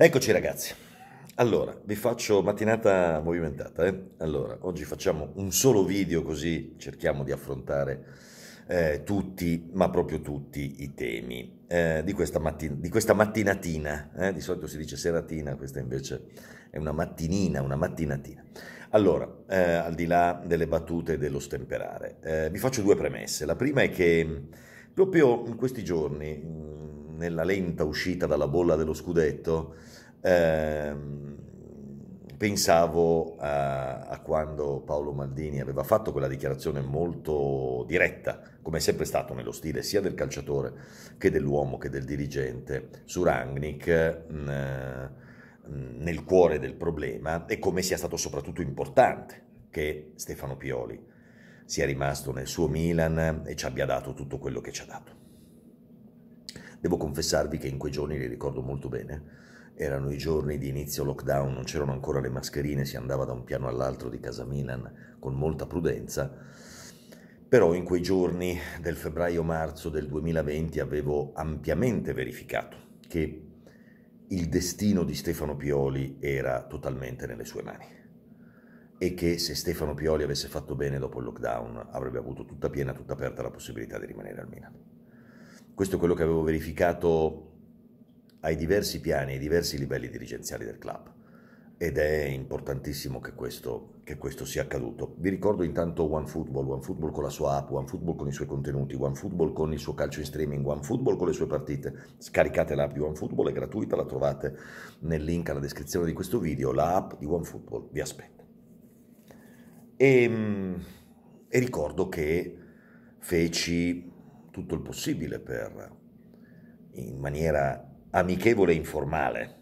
Eccoci ragazzi. Allora, vi faccio mattinata movimentata. Eh? Allora, oggi facciamo un solo video così cerchiamo di affrontare eh, tutti, ma proprio tutti i temi eh, di, questa mattin- di, questa mattinatina. Eh? Di solito si dice seratina, questa invece è una mattinina, una mattinatina. Allora, eh, al di là delle battute e dello stemperare, eh, vi faccio due premesse. La prima è che proprio in questi giorni nella lenta uscita dalla bolla dello scudetto, ehm, pensavo a, a, quando Paolo Maldini aveva fatto quella dichiarazione molto diretta, come è sempre stato nello stile sia del calciatore che dell'uomo che del dirigente, su Rangnick mh, mm, mm, nel cuore del problema e come sia stato soprattutto importante che Stefano Pioli sia rimasto nel suo Milan e ci abbia dato tutto quello che ci ha dato. Devo confessarvi che in quei giorni li ricordo molto bene. Erano i giorni di inizio lockdown, non c'erano ancora le mascherine, si andava da un piano all'altro di casa Milan con molta prudenza. Però in quei giorni del febbraio-marzo del 2020 avevo ampiamente verificato che il destino di Stefano Pioli era totalmente nelle sue mani e che se Stefano Pioli avesse fatto bene dopo il lockdown avrebbe avuto tutta piena, tutta aperta la possibilità di rimanere al Milan. Questo è quello che avevo verificato ai diversi piani, ai diversi livelli dirigenziali del club ed è importantissimo che questo, che questo, sia accaduto. Vi ricordo intanto OneFootball, OneFootball con la sua app, OneFootball con i suoi contenuti, OneFootball con il suo calcio in streaming, OneFootball con le sue partite. Scaricate l'app di OneFootball, è gratuita, la trovate nel link alla descrizione di questo video. La app di OneFootball vi aspetta. E, ehm, e ricordo che feci tutto il possibile per, in maniera amichevole e informale,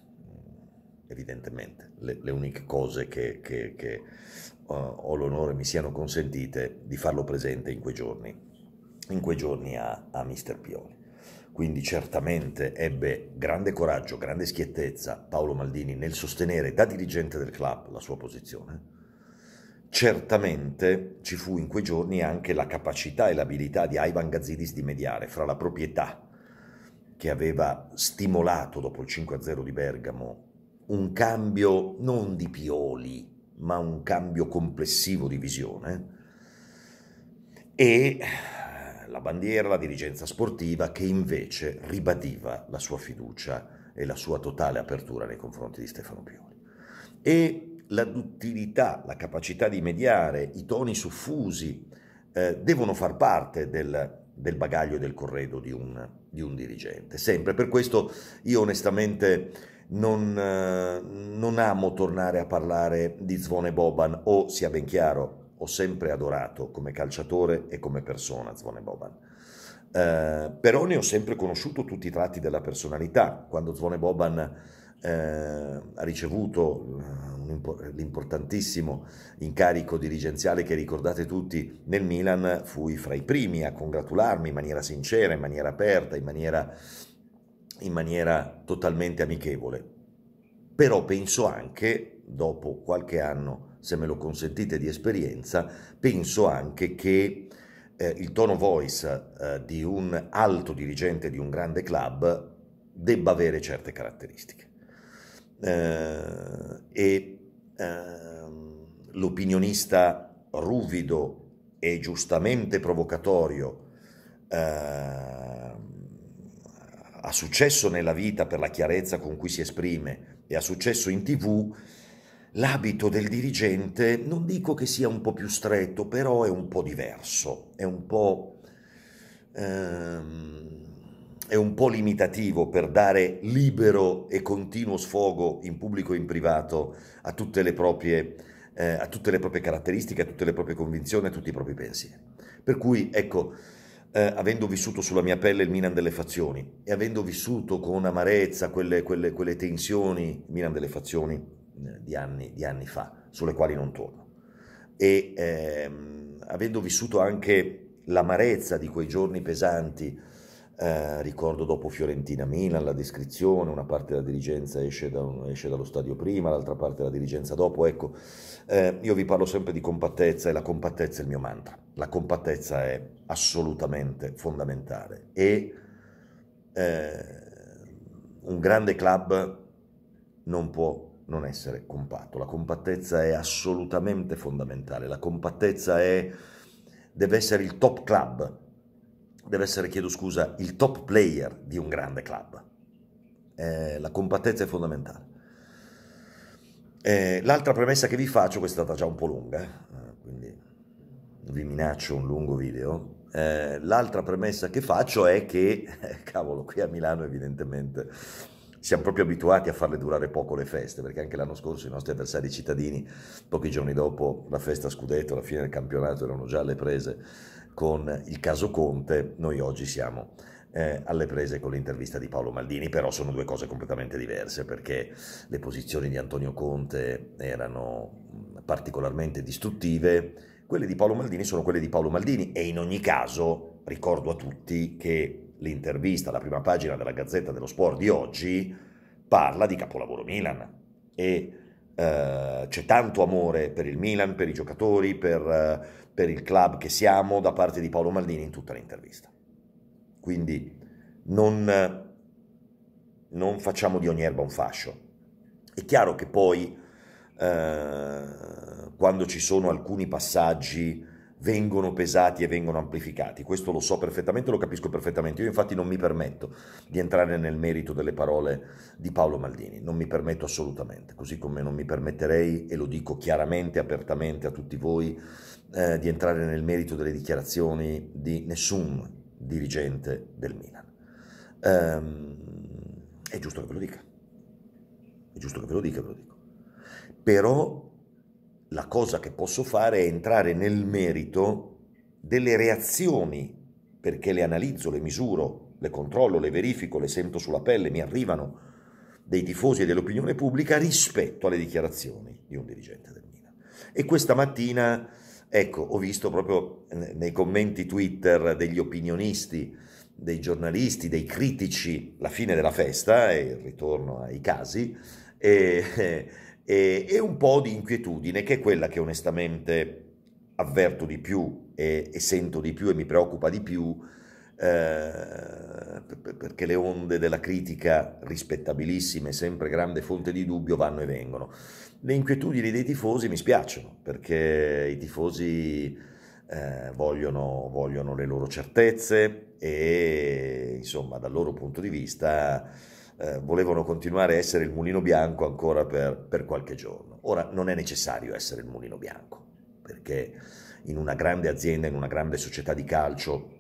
evidentemente, le, le uniche cose che, che, che uh, ho l'onore mi siano consentite di farlo presente in quei giorni, in quei giorni a, a Mister Pioli. Quindi certamente ebbe grande coraggio, grande schiettezza Paolo Maldini nel sostenere da dirigente del club la sua posizione Certamente ci fu in quei giorni anche la capacità e l'abilità di Ivan Gazzidis di mediare fra la proprietà, che aveva stimolato dopo il 5-0 di Bergamo un cambio non di pioli, ma un cambio complessivo di visione, e eh, la bandiera, la dirigenza sportiva, che invece ribadiva la sua fiducia e la sua totale apertura nei confronti di Stefano Pioli. E la duttilità, la capacità di mediare, i toni suffusi eh, devono far parte del, del bagaglio e del corredo di un, di un, dirigente. Sempre per questo io onestamente non, eh, non amo tornare a parlare di Zvone Boban o, sia ben chiaro, ho sempre adorato come calciatore e come persona Zvone Boban. Eh, però ne ho sempre conosciuto tutti i tratti della personalità. Quando Zvone Boban eh, ha ricevuto eh, l'importantissimo incarico dirigenziale che ricordate tutti nel Milan, fui fra i primi a congratularmi in maniera sincera, in maniera aperta, in maniera, in maniera totalmente amichevole. Però penso anche, dopo qualche anno, se me lo consentite di esperienza, penso anche che eh, il tono voice eh, di un alto dirigente di un grande club debba avere certe caratteristiche eh, e ehm, l'opinionista ruvido e giustamente provocatorio eh, ha successo nella vita per la chiarezza con cui si esprime e ha successo in tv, l'abito del dirigente non dico che sia un po' più stretto, però è un po' diverso, è un po'... Ehm, è un po' limitativo per dare libero e continuo sfogo in pubblico e in privato a tutte le proprie, eh, a tutte le proprie caratteristiche, a tutte le proprie convinzioni, a tutti i propri pensieri. Per cui, ecco, eh, avendo vissuto sulla mia pelle il Milan delle fazioni e avendo vissuto con amarezza quelle, quelle, quelle tensioni, Milan delle fazioni eh, di, anni, di, anni, fa, sulle quali non torno, e ehm, avendo vissuto anche l'amarezza di quei giorni pesanti, eh, ricordo dopo Fiorentina-Milan la descrizione, una parte della dirigenza esce, da, esce dallo stadio prima, l'altra parte della dirigenza dopo, ecco, eh, io vi parlo sempre di compattezza e la compattezza è il mio mantra, la compattezza è assolutamente fondamentale e eh, un grande club non può non essere compatto, la compattezza è assolutamente fondamentale, la compattezza è, deve essere il top club deve essere, chiedo scusa, il top player di un grande club. Eh, la compattezza è fondamentale. Eh, l'altra premessa che vi faccio, questa è stata già un po' lunga, eh, quindi vi minaccio un lungo video. Eh, l'altra premessa che faccio è che, eh, cavolo, qui a Milano evidentemente siamo proprio abituati a farle durare poco le feste, perché anche l'anno scorso i nostri avversari cittadini, pochi giorni dopo la festa scudetto, la fine del campionato, erano già alle prese con il caso Conte, noi oggi siamo eh, alle prese con l'intervista di Paolo Maldini, però sono due cose completamente diverse perché le posizioni di Antonio Conte erano mm, particolarmente distruttive, quelle di Paolo Maldini sono quelle di Paolo Maldini e in ogni caso ricordo a tutti che l'intervista, la prima pagina della Gazzetta dello Sport di oggi, parla di capolavoro Milan e eh, c'è tanto amore per il Milan, per i giocatori, per, eh, per il club che siamo da parte di Paolo Maldini in tutta l'intervista. Quindi non, non facciamo di ogni erba un fascio. È chiaro che poi eh, quando ci sono alcuni passaggi vengono pesati e vengono amplificati. Questo lo so perfettamente, lo capisco perfettamente. Io infatti non mi permetto di entrare nel merito delle parole di Paolo Maldini, non mi permetto assolutamente, così come non mi permetterei, e lo dico chiaramente, apertamente a tutti voi, eh, di entrare nel merito delle dichiarazioni di nessun dirigente del Milan. Ehm, è giusto che ve lo dica, è giusto che ve lo dica, ve lo dico. Però la cosa che posso fare è entrare nel merito delle reazioni, perché le analizzo, le misuro, le controllo, le verifico, le sento sulla pelle, mi arrivano dei tifosi e dell'opinione pubblica rispetto alle dichiarazioni di un dirigente del Milan. E questa mattina, ecco, ho visto proprio eh, nei commenti Twitter degli opinionisti, dei giornalisti, dei critici, la fine della festa e il ritorno ai casi, e, eh, e, e, un po' di inquietudine, che è quella che onestamente avverto di più e, e sento di più e mi preoccupa di più, eh, perché le onde della critica, rispettabilissime, sempre grande fonte di dubbio, vanno e vengono. Le inquietudini dei tifosi mi spiacciono, perché i tifosi... Eh, vogliono, vogliono le loro certezze e insomma dal loro punto di vista eh, volevano continuare a essere il mulino bianco ancora per, per qualche giorno. Ora non è necessario essere il mulino bianco, perché in una grande azienda, in una grande società di calcio,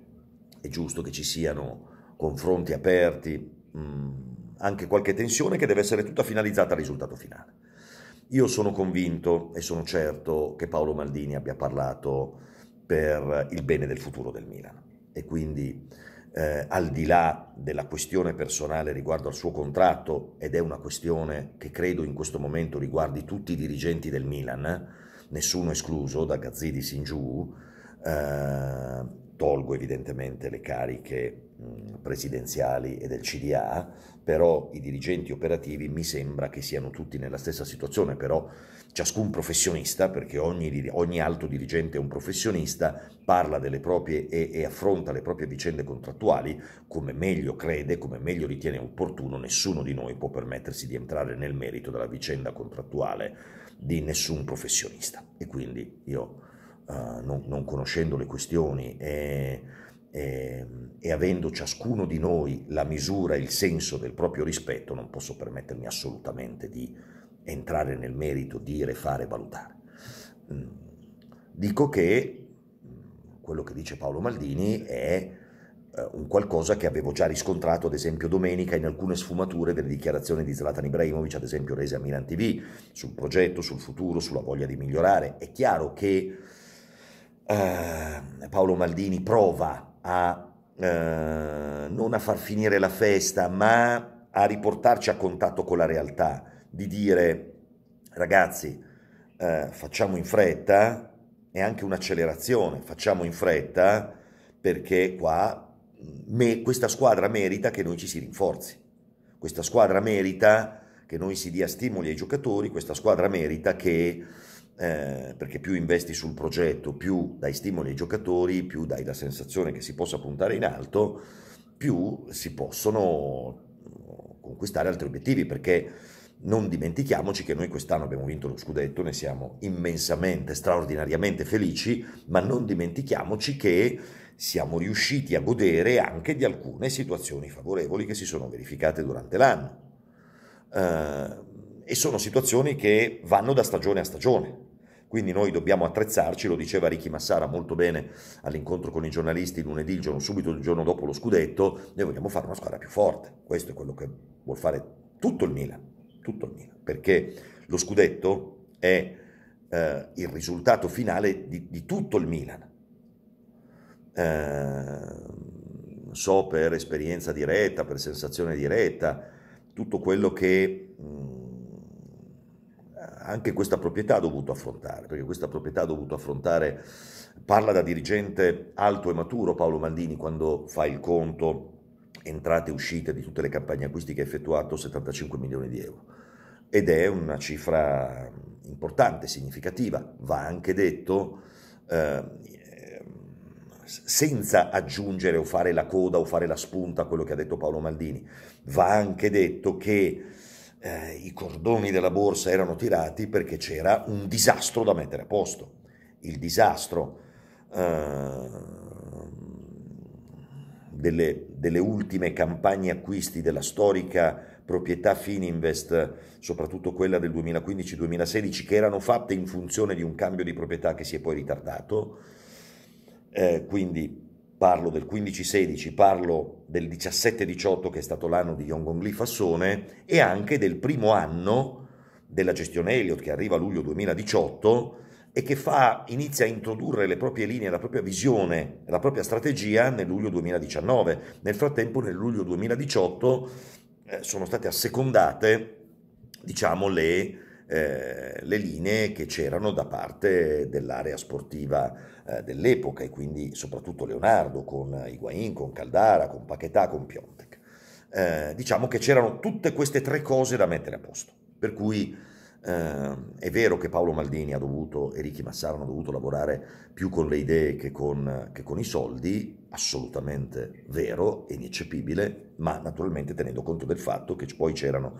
è giusto che ci siano confronti aperti, mh, mm, anche qualche tensione che deve essere tutta finalizzata al risultato finale. Io sono convinto e sono certo che Paolo Maldini abbia parlato per il bene del futuro del Milan e quindi eh, al di là della questione personale riguardo al suo contratto, ed è una questione che credo in questo momento riguardi tutti i dirigenti del Milan, nessuno escluso, da Gazzidis in giù, eh, tolgo evidentemente le cariche presidenziali e del CDA, però i dirigenti operativi mi sembra che siano tutti nella stessa situazione, però ciascun professionista, perché ogni, ogni alto dirigente è un professionista, parla delle proprie e, e, affronta le proprie vicende contrattuali come meglio crede, come meglio ritiene opportuno, nessuno di noi può permettersi di entrare nel merito della vicenda contrattuale di nessun professionista. E quindi io eh, non, non, conoscendo le questioni e, e, e, avendo ciascuno di noi la misura e il senso del proprio rispetto, non posso permettermi assolutamente di entrare nel merito, dire, fare, valutare. Mm. Dico che mm, quello che dice Paolo Maldini è eh, un qualcosa che avevo già riscontrato, ad esempio, domenica in alcune sfumature delle dichiarazioni di Zlatan Ibrahimovic, ad esempio rese a Milan TV, sul progetto, sul futuro, sulla voglia di migliorare. È chiaro che eh, Paolo Maldini prova a eh, non a far finire la festa, ma a riportarci a contatto con la realtà, di dire ragazzi eh, facciamo in fretta, è anche un'accelerazione, facciamo in fretta perché qua mm, me, questa squadra merita che noi ci si rinforzi, questa squadra merita che noi si dia stimoli ai giocatori, questa squadra merita che eh, perché più investi sul progetto, più dai stimoli ai giocatori, più dai la sensazione che si possa puntare in alto, più si possono conquistare altri obiettivi, perché non dimentichiamoci che noi quest'anno abbiamo vinto lo scudetto, ne siamo immensamente, straordinariamente felici, ma non dimentichiamoci che siamo riusciti a godere anche di alcune situazioni favorevoli che si sono verificate durante l'anno. Eh, e sono situazioni che vanno da stagione a stagione quindi noi dobbiamo attrezzarci, lo diceva Ricky Massara molto bene all'incontro con i giornalisti lunedì, il giorno, subito il giorno dopo lo scudetto, noi vogliamo fare una squadra più forte. Questo è quello che vuol fare tutto il Milan, tutto il Milan, perché lo scudetto è eh, il risultato finale di, di tutto il Milan. Eh, so per esperienza diretta, per sensazione diretta, tutto quello che... Mh, anche questa proprietà ha dovuto affrontare, perché questa proprietà ha dovuto affrontare, parla da dirigente alto e maturo Paolo Maldini quando fa il conto entrate e uscite di tutte le campagne acquistiche ha effettuato 75 milioni di euro ed è una cifra importante, significativa, va anche detto eh, senza aggiungere o fare la coda o fare la spunta a quello che ha detto Paolo Maldini, va anche detto che eh, i cordoni della borsa erano tirati perché c'era un disastro da mettere a posto. Il disastro eh, delle, delle ultime campagne acquisti della storica proprietà Fininvest, soprattutto quella del 2015-2016, che erano fatte in funzione di un cambio di proprietà che si è poi ritardato. Eh, quindi parlo del 15-16, parlo del 17-18 che è stato l'anno di Yongong Li Fassone e anche del primo anno della gestione Elliott che arriva a luglio 2018 e che fa, inizia a introdurre le proprie linee, la propria visione, la propria strategia nel luglio 2019. Nel frattempo nel luglio 2018 eh, sono state assecondate diciamo le eh, le linee che c'erano da parte dell'area sportiva eh, dell'epoca e quindi soprattutto Leonardo con Higuain, con Caldara, con Paquetà, con Piontek. Eh, diciamo che c'erano tutte queste tre cose da mettere a posto, per cui eh, è vero che Paolo Maldini ha dovuto, e Ricchi Massaro hanno dovuto lavorare più con le idee che con, che con i soldi, assolutamente vero e ineccepibile, ma naturalmente tenendo conto del fatto che poi c'erano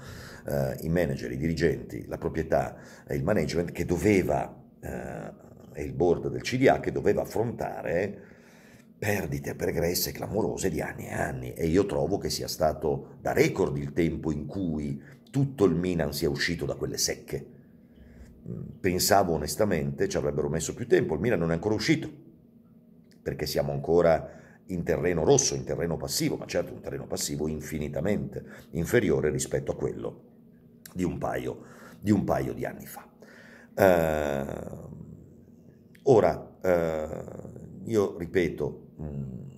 eh, i manager, i dirigenti, la proprietà e il management che doveva, eh, e il board del CDA che doveva affrontare perdite pregresse clamorose di anni e anni e io trovo che sia stato da record il tempo in cui tutto il Milan sia uscito da quelle secche. Mm, pensavo onestamente ci avrebbero messo più tempo, il Milan non è ancora uscito, perché siamo ancora in terreno rosso, in terreno passivo, ma certo un terreno passivo infinitamente inferiore rispetto a quello di un paio di, un paio di anni fa. Uh, ora, uh, io ripeto, Mm.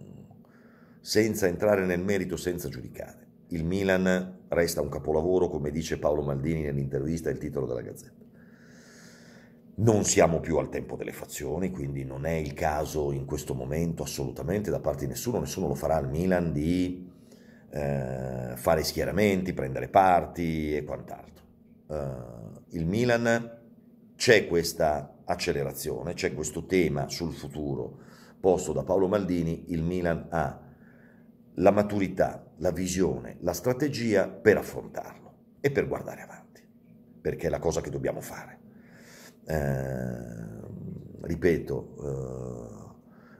senza entrare nel merito, senza giudicare. Il Milan resta un capolavoro, come dice Paolo Maldini nell'intervista, il titolo della Gazzetta. Non siamo più al tempo delle fazioni, quindi non è il caso in questo momento assolutamente da parte di nessuno, nessuno lo farà al Milan di eh, fare schieramenti, prendere parti e quant'altro. Uh, il Milan c'è questa accelerazione, c'è questo tema sul futuro posto da Paolo Maldini, il Milan ha la maturità, la visione, la strategia per affrontarlo e per guardare avanti, perché è la cosa che dobbiamo fare. Eh, ripeto, eh,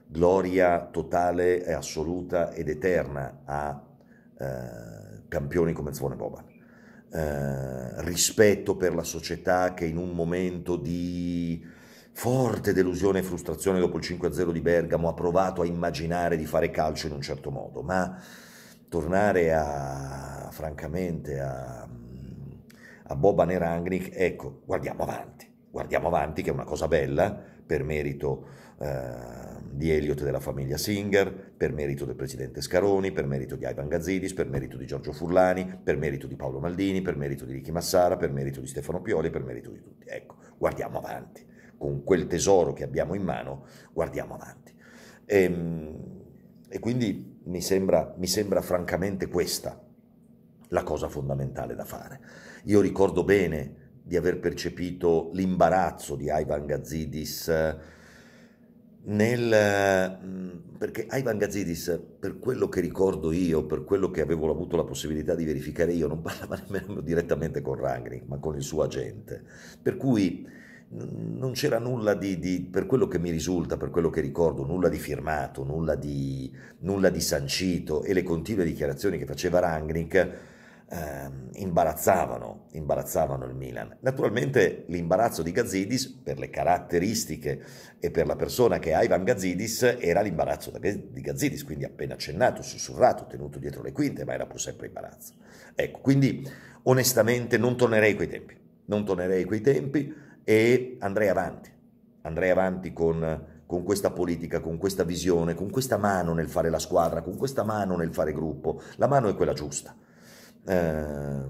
gloria totale e assoluta ed eterna a eh, campioni come Zvone Boban. Eh, rispetto per la società che in un momento di forte delusione e frustrazione dopo il 5-0 di Bergamo, ha provato a immaginare di fare calcio in un certo modo, ma tornare a, francamente, a, a Boban e Rangnick, ecco, guardiamo avanti, guardiamo avanti che è una cosa bella per merito eh, di Elliot e della famiglia Singer, per merito del presidente Scaroni, per merito di Ivan Gazzidis, per merito di Giorgio Furlani, per merito di Paolo Maldini, per merito di Ricky Massara, per merito di Stefano Pioli, per merito di tutti. Ecco, guardiamo avanti con quel tesoro che abbiamo in mano, guardiamo avanti. E, ehm, e quindi mi sembra, mi sembra francamente questa la cosa fondamentale da fare. Io ricordo bene di aver percepito l'imbarazzo di Ivan Gazidis eh, nel mm, perché Ivan Gazidis per quello che ricordo io, per quello che avevo avuto la possibilità di verificare io, non parlava nemmeno direttamente con Rangnick, ma con il suo agente. Per cui non c'era nulla di, di, per quello che mi risulta, per quello che ricordo, nulla di firmato, nulla di, nulla di sancito e le continue dichiarazioni che faceva Rangnick eh, imbarazzavano, imbarazzavano il Milan. Naturalmente l'imbarazzo di Gazzidis, per le caratteristiche e per la persona che è Ivan Gazzidis, era l'imbarazzo di Gazzidis, quindi appena accennato, sussurrato, tenuto dietro le quinte, ma era pur sempre imbarazzo. Ecco, quindi onestamente non tornerei a quei tempi, non tornerei a quei tempi, e andrei avanti, andrei avanti con, con questa politica, con questa visione, con questa mano nel fare la squadra, con questa mano nel fare gruppo. La mano è quella giusta. Eh,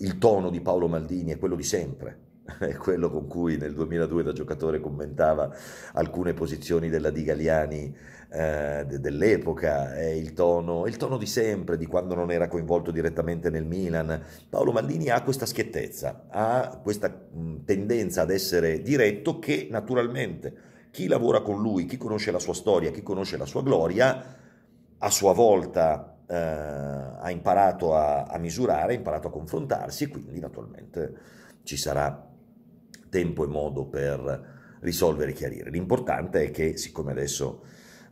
il tono di Paolo Maldini è quello di sempre è quello con cui nel 2002 da giocatore commentava alcune posizioni della Di Galiani eh, de- dell'epoca, è il tono, il tono di sempre, di quando non era coinvolto direttamente nel Milan. Paolo Maldini ha questa schiettezza, ha questa mh, tendenza ad essere diretto che naturalmente chi lavora con lui, chi conosce la sua storia, chi conosce la sua gloria, a sua volta eh, ha imparato a, a misurare, ha imparato a confrontarsi e quindi naturalmente ci sarà tempo e modo per risolvere e chiarire. L'importante è che, siccome adesso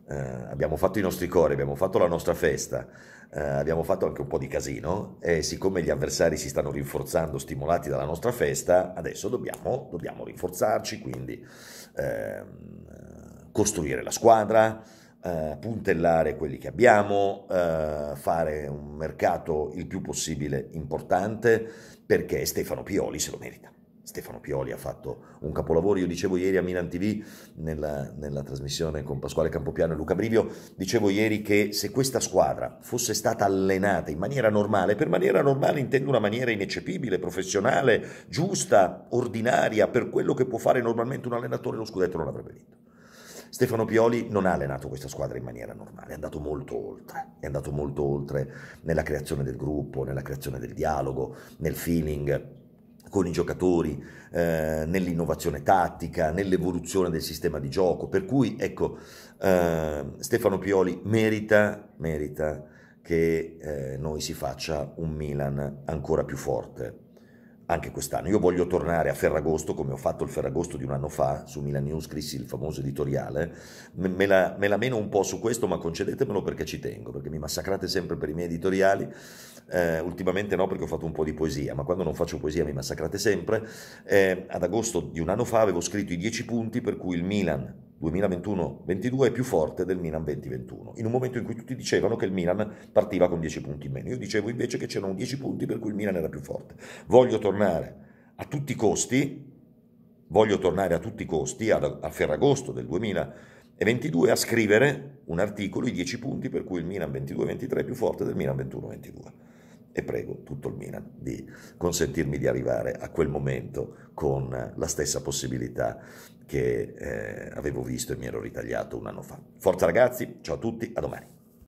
eh, abbiamo fatto i nostri cori, abbiamo fatto la nostra festa, eh, abbiamo fatto anche un po' di casino e siccome gli avversari si stanno rinforzando, stimolati dalla nostra festa, adesso dobbiamo, dobbiamo rinforzarci, quindi eh, costruire la squadra, Uh, puntellare quelli che abbiamo, uh, fare un mercato il più possibile importante, perché Stefano Pioli se lo merita. Stefano Pioli ha fatto un capolavoro. Io dicevo ieri a Milan TV, nella, nella, trasmissione con Pasquale Campopiano e Luca Brivio, dicevo ieri che se questa squadra fosse stata allenata in maniera normale, per maniera normale intendo una maniera ineccepibile, professionale, giusta, ordinaria, per quello che può fare normalmente un allenatore, lo scudetto non l'avrebbe vinto. Stefano Pioli non ha allenato questa squadra in maniera normale, è andato molto oltre, è andato molto oltre nella creazione del gruppo, nella creazione del dialogo, nel feeling con i giocatori, eh, nell'innovazione tattica, nell'evoluzione del sistema di gioco. Per cui, ecco, eh, Stefano Pioli merita, merita che eh, noi si faccia un Milan ancora più forte anche quest'anno. Io voglio tornare a Ferragosto, come ho fatto il Ferragosto di un anno fa, su Milan News scrissi il famoso editoriale, me la, me la, meno un po' su questo, ma concedetemelo perché ci tengo, perché mi massacrate sempre per i miei editoriali, eh, ultimamente no perché ho fatto un po' di poesia, ma quando non faccio poesia mi massacrate sempre. Eh, ad agosto di un anno fa avevo scritto i dieci punti per cui il Milan 2021-22 è più forte del Milan 2021, in un momento in cui tutti dicevano che il Milan partiva con 10 punti in meno. Io dicevo invece che c'erano 10 punti per cui il Milan era più forte. Voglio tornare a tutti i costi, voglio tornare a tutti i costi a, a Ferragosto del 2022 a scrivere un articolo, i 10 punti per cui il Milan 22-23 è più forte del Milan 21-22 e prego tutto il Milan di consentirmi di arrivare a quel momento con la stessa possibilità che eh, avevo visto e mi ero ritagliato un anno fa. Forza ragazzi, ciao a tutti, a domani.